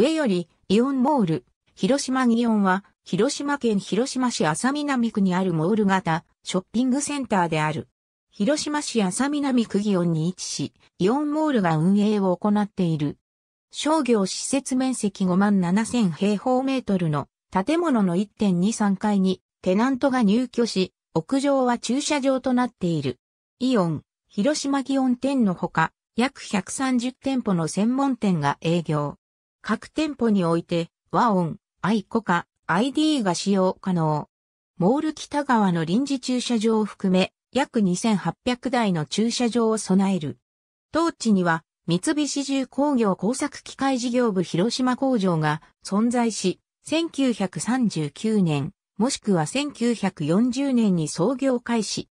上より、イオンモール、広島ギオンは、広島県広島市浅南区にあるモール型、ショッピングセンターである。広島市浅南区ギオンに位置し、イオンモールが運営を行っている。商業施設面積5万7000平方メートルの建物の1.23階にテナントが入居し、屋上は駐車場となっている。イオン、広島ギオン店のほか、約130店舗の専門店が営業。各店舗において和音、愛子か ID が使用可能。モール北側の臨時駐車場を含め約2800台の駐車場を備える。当地には三菱重工業工作機械事業部広島工場が存在し、1939年、もしくは1940年に創業開始。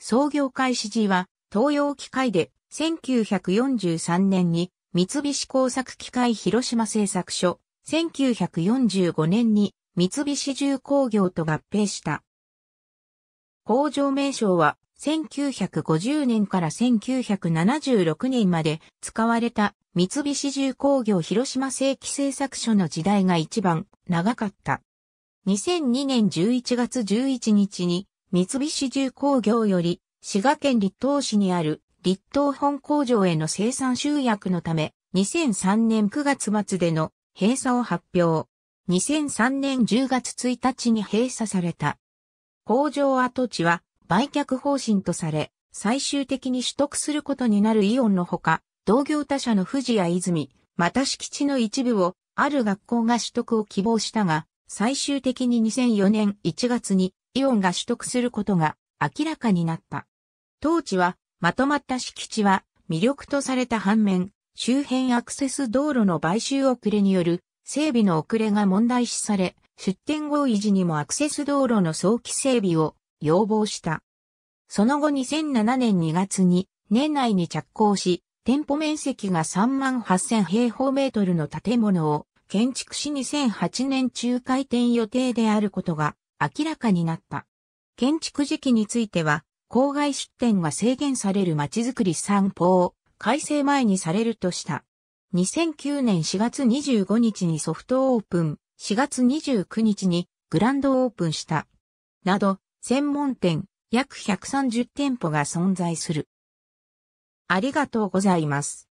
創業開始時は東洋機械で1943年に三菱工作機械広島製作所、1945年に三菱重工業と合併した。工場名称は1950年から1976年まで使われた三菱重工業広島正規製作所の時代が一番長かった。2002年11月11日に三菱重工業より滋賀県立東市にある立東本工場への生産集約のため、2003年9月末での閉鎖を発表。2003年10月1日に閉鎖された。工場跡地は売却方針とされ、最終的に取得することになるイオンのほか、同業他社の富士や泉、また敷地の一部をある学校が取得を希望したが、最終的に2004年1月にイオンが取得することが明らかになった。当地はまとまった敷地は魅力とされた反面、周辺アクセス道路の買収遅れによる整備の遅れが問題視され、出店後維持にもアクセス道路の早期整備を要望した。その後2007年2月に年内に着工し、店舗面積が3万8000平方メートルの建物を建築し2008年中開店予定であることが明らかになった。建築時期については郊外出店が制限される街づくり散歩を改正前にされるとした。2009年4月25日にソフトオープン、4月29日にグランドオープンした。など、専門店約130店舗が存在する。ありがとうございます。